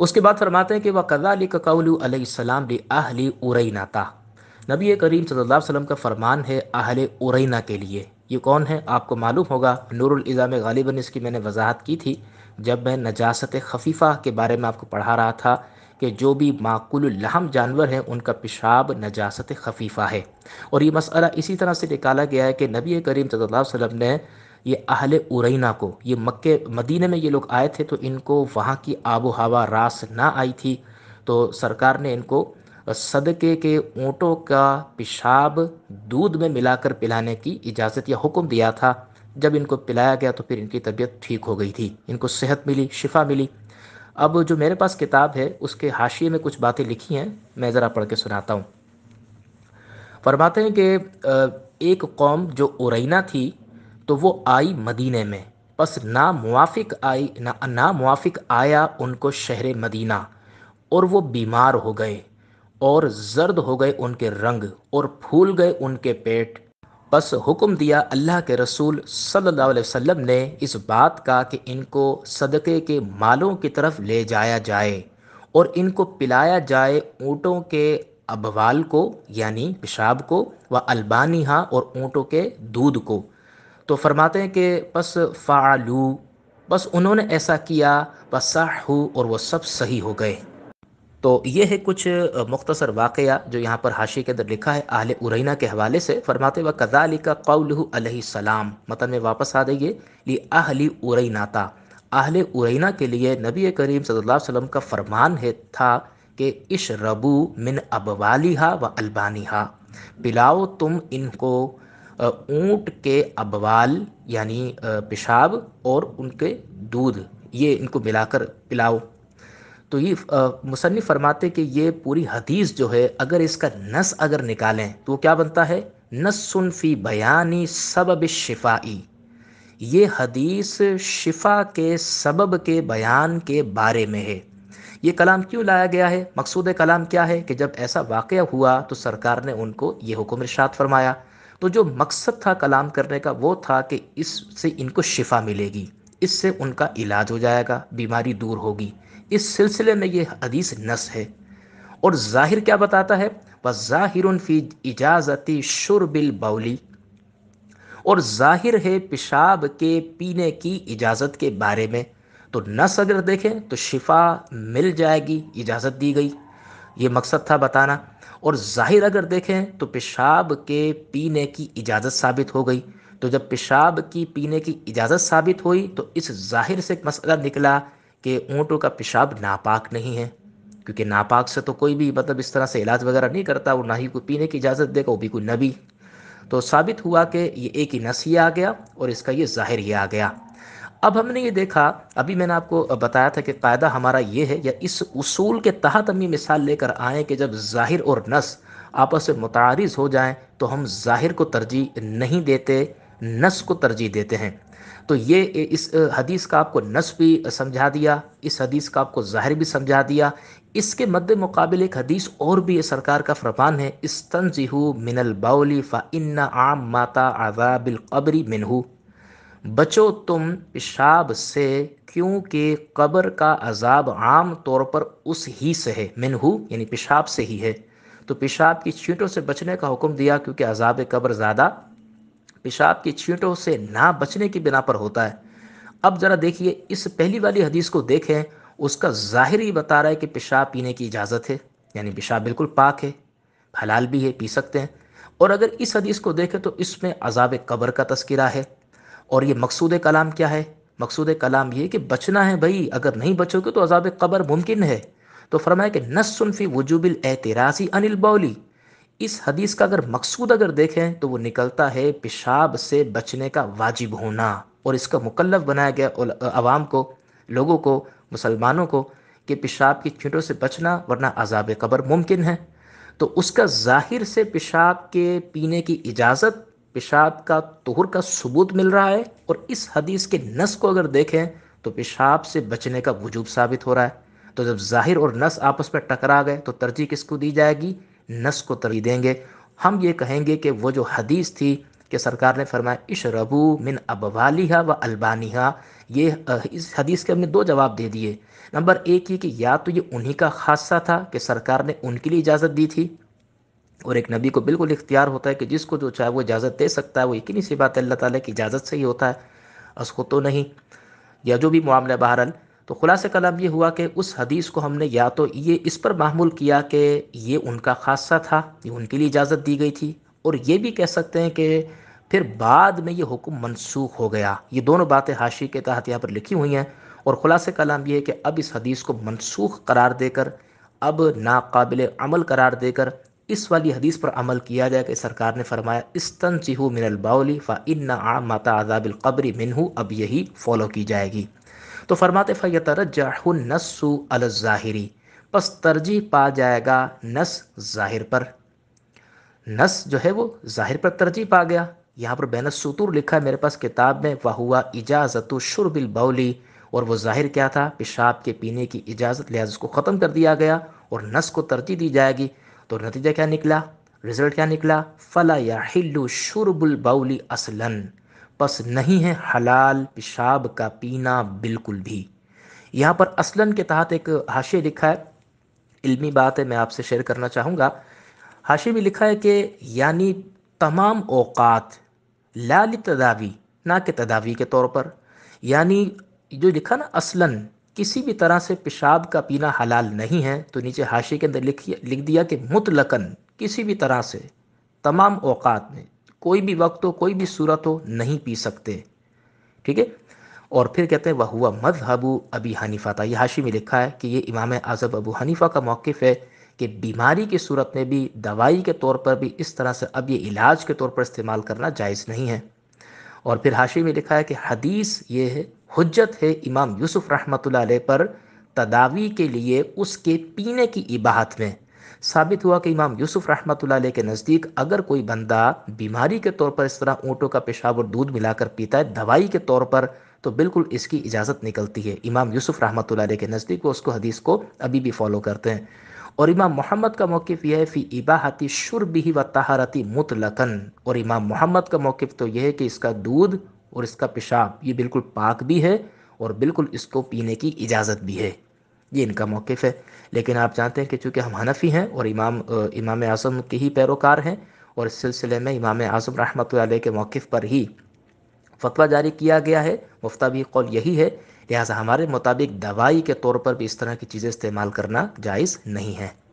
उसके बाद फरमाते हैं कि वह कदा अली आहली उरैना था नबी करीम सल्लल्लाहु अलैहि का फरमान है आहल उरैना के लिए ये कौन है आपको मालूम होगा नूरलज़ा गालिबन इसकी मैंने वजाहत की थी जब मैं नजास्त खफीफ़ा के बारे में आपको पढ़ा रहा था कि जो भी माकुल लहम जानवर हैं उनका पेशाब नजास्त खफीफ़ा है और ये मसला इसी तरह से निकाला गया है कि नबी करीम सल्लल्लाहु अलैहि वसल्लम ने ये अहल उरैना को ये मक्के मदीने में ये लोग आए थे तो इनको वहाँ की आबो हवा रास ना आई थी तो सरकार ने इनको सदके के ऊँटों का पेशाब दूध में मिलाकर पिलाने की इजाज़त या हुक्म दिया था जब इनको पिलाया गया तो फिर इनकी तबीयत ठीक हो गई थी इनको सेहत मिली शिफा मिली अब जो मेरे पास किताब है उसके हाशिए में कुछ बातें लिखी हैं मैं ज़रा पढ़ के सुनाता हूँ फरमाते हैं कि एक कौम जो उरैना थी तो वो आई मदीने में बस ना मुआफिक आई ना ना मुआफिक आया उनको शहर मदीना और वो बीमार हो गए और जर्द हो गए उनके रंग और फूल गए उनके पेट बस हुक्म दिया अल्लाह के रसूल सल्लल्लाहु अलैहि वसल्लम ने इस बात का कि इनको सदक़े के मालों की तरफ ले जाया जाए और इनको पिलाया जाए ऊँटों के अबवाल को यानी पेशाब को व हाँ और ऊँटों के दूध को तो फरमाते हैं कि बस फ़ालू बस उन्होंने ऐसा किया बसाहू और वह सब सही हो गए तो ये है कुछ मुख्तसर वाक़ जो यहाँ पर हाशी के अंदर लिखा है आहल उरैना के हवाले से फरमाते व कदाली का कौलसलाम मतन में वापस आ जाइए ये आहली था आहल उरैना के लिए नबी करीम सल्लल्लाहु अलैहि वसल्लम का फरमान है था कि इश रबू मिन अबवालिहा व अल्बानिहा पिलाओ तुम इनको ऊंट के अबवाल यानी पेशाब और उनके दूध ये इनको मिलाकर पिलाओ तो ये मुसनफ़ फरमाते कि ये पूरी हदीस जो है अगर इसका नस अगर निकालें तो वो क्या बनता है नसुनफ़ी फ़ी बयानी सबब शिफाई ये हदीस शिफा के सबब के बयान के बारे में है ये कलाम क्यों लाया गया है मकसूद कलाम क्या है कि जब ऐसा वाक़ हुआ तो सरकार ने उनको ये हुक्म इर्शाद फरमाया तो जो मकसद था कलाम करने का वो था कि इससे इनको शिफा मिलेगी इससे उनका इलाज हो जाएगा बीमारी दूर होगी इस सिलसिले में ये हदीस नस है और ज़ाहिर क्या बताता है वह ज़ाहिर फ़ी इजाज़ती शुरबिल बाउली और ज़ाहिर है पेशाब के पीने की इजाज़त के बारे में तो नस अगर देखें तो शिफा मिल जाएगी इजाज़त दी गई ये मकसद था बताना और ज़ाहिर अगर देखें तो पेशाब के पीने की इजाज़त साबित हो गई तो जब पेशाब की पीने की इजाज़त साबित हुई तो इस ज़ाहिर से एक मसला निकला कि ऊँटों का पेशाब नापाक नहीं है क्योंकि नापाक से तो कोई भी मतलब इस तरह से इलाज वगैरह नहीं करता और ना ही कोई पीने की इजाज़त देगा वो भी कोई नबी तो साबित हुआ कि ये एक ही नस ही आ गया और इसका ये ज़ाहिर ही आ गया अब हमने ये देखा अभी मैंने आपको बताया था कि कायदा हमारा ये है या इस उसूल के तहत हम ये मिसाल लेकर आएँ कि जब ज़ाहिर और नस आपस में मुतारज़ हो जाए तो हम ज़ाहिर को तरजीह नहीं देते नस को तरजीह देते हैं तो ये इस हदीस का आपको नस भी समझा दिया इस हदीस का आपको ज़ाहिर भी समझा दिया इसके मद्द मुकाबले एक हदीस और भी सरकार का फरमान है इस तनजीहू मिनल बाउली फ़ा आम माता कब्री मिनहू बचो तुम पेशाब से क्योंकि कब्र का अजाब आम तौर पर उस ही से है मिनहू यानी पेशाब से ही है तो पेशाब की छींटों से बचने का हुक्म दिया क्योंकि अजाब कब्र ज़्यादा पेशाब की छींटों से ना बचने की बिना पर होता है अब ज़रा देखिए इस पहली वाली हदीस को देखें उसका ज़ाहिर ही बता रहा है कि पेशाब पीने की इजाज़त है यानी पेशाब बिल्कुल पाक है हलाल भी है पी सकते हैं और अगर इस हदीस को देखें तो इसमें अजाब कब्र का तस्करा है और ये मकसूद कलाम क्या है मकसूद कलाम ये कि बचना है भाई अगर नहीं बचोगे तो अजाब कबर मुमकिन है तो फरमाया कि नसनफ़ी वजूबिल एतराज़ी अनिल बौली इस हदीस का अगर मकसूद अगर देखें तो वो निकलता है पेशाब से बचने का वाजिब होना और इसका मुकल्लफ बनाया गया आवाम को लोगों को मुसलमानों को कि पेशाब की छींटों से बचना वरना अजाब कबर मुमकिन है तो उसका जाहिर से पेशाब के पीने की इजाज़त पेशाब का तोहर का सबूत मिल रहा है और इस हदीस के नस को अगर देखें तो पेशाब से बचने का वजूब साबित हो रहा है तो जब जाहिर और नस आपस में टकरा गए तो तरजीह किसको दी जाएगी नस को तरजीह देंगे हम ये कहेंगे कि वो जो हदीस थी कि सरकार ने फरमाया रबू मिन अबवालिहा व अलबानिहा ये इस हदीस के हमने दो जवाब दे दिए नंबर एक ये कि या तो ये उन्हीं का खासा था कि सरकार ने उनके लिए इजाज़त दी थी और एक नबी को बिल्कुल इख्तियार होता है कि जिसको जो चाहे वो इजाज़त दे सकता है वो यकीन सी बात अल्लाह ताला की इजाज़त से ही होता है असको तो नहीं या जो भी मामला बहरहाल तो खुलास कलाम ये हुआ कि उस हदीस को हमने या तो ये इस पर मामूल किया कि ये उनका खासा था ये उनके लिए इजाज़त दी गई थी और ये भी कह सकते हैं कि फिर बाद में ये हुक्म मनसूख हो गया ये दोनों बातें हाशी के तहत यहाँ पर लिखी हुई हैं और ख़ुलास कलाम ये है कि अब इस हदीस को मनसूख करार देकर अब नाकबिल अमल करार देकर इस वाली हदीस पर अमल किया जाए कि सरकार ने फरमाया इस्तन चिहू मिनल बाउली फ़ा इन्ना आ माता आजाबिल कब्री मिनहू अब यही फॉलो की जाएगी तो फरमाते फ़ैतरजाहनसु अलज़ाहिरी बस तरजीह पा जाएगा नस ज़ाहिर पर नस जो है वो ज़ाहिर पर तरजीह पा गया यहाँ पर बैन सतूर लिखा है मेरे पास किताब में वह हुआ इजाज़त शुरबिल बाउली और वो ज़ाहिर क्या था पेशाब के पीने की इजाज़त लिहाज उसको ख़त्म कर दिया गया और नस को तरजीह दी जाएगी तो नतीजा क्या निकला रिजल्ट क्या निकला फ़ला या हिल्लू बाउली असलन बस नहीं है हलाल पेशाब का पीना बिल्कुल भी यहाँ पर असलन के तहत एक हाशिए लिखा है इल्मी बात है मैं आपसे शेयर करना चाहूँगा हाशिए में लिखा है कि यानी तमाम अवकात लाल तदावी ना के तदावी के तौर पर यानी जो लिखा ना असलन किसी भी तरह से पेशाब का पीना हलाल नहीं है तो नीचे हाशिए के अंदर लिख लिख दिया कि मुतलकन किसी भी तरह से तमाम अवकात में कोई भी वक्त हो कोई भी सूरत हो नहीं पी सकते ठीक है और फिर कहते हैं वह हुआ मजहबू अबी हनीफ़ा था यह हाशी में लिखा है कि ये इमाम आज़ब अबू हनीफ़ा का मौक़ है कि बीमारी की सूरत में भी दवाई के तौर पर भी इस तरह से अब ये इलाज के तौर पर इस्तेमाल करना जायज़ नहीं है और फिर हाशी में लिखा है कि हदीस ये है हजत है इमाम यूसुफ रहमत पर तदावी के लिए उसके पीने की इबाहत में साबित हुआ कि इमाम यूसुफ रहमत के नज़दीक अगर कोई बंदा बीमारी के तौर पर इस तरह ऊँटों का पेशाब और दूध मिलाकर पीता है दवाई के तौर पर तो बिल्कुल इसकी इजाज़त निकलती है इमाम यूसुफ रहमत के नज़दीक वो उसको हदीस को अभी भी फॉलो करते हैं और इमाम मोहम्मद का मौक़ यह है फ़ी इबाहती शुरबी व तहारती मुतलकन और इमाम मोहम्मद का मौक़ तो यह है कि इसका दूध और इसका पेशाब ये बिल्कुल पाक भी है और बिल्कुल इसको पीने की इजाज़त भी है ये इनका मौक़ है लेकिन आप जानते हैं कि चूँकि हम हनफ़ी हैं और इमाम इमाम आज़म के ही पैरोकार हैं और इस सिलसिले में इमाम आज़म रहमत के मौक़ पर ही फतवा जारी किया गया है मुफ्ता भी कौल यही है लिहाजा हमारे मुताबिक दवाई के तौर पर भी इस तरह की चीज़ें इस्तेमाल करना जायज़ नहीं है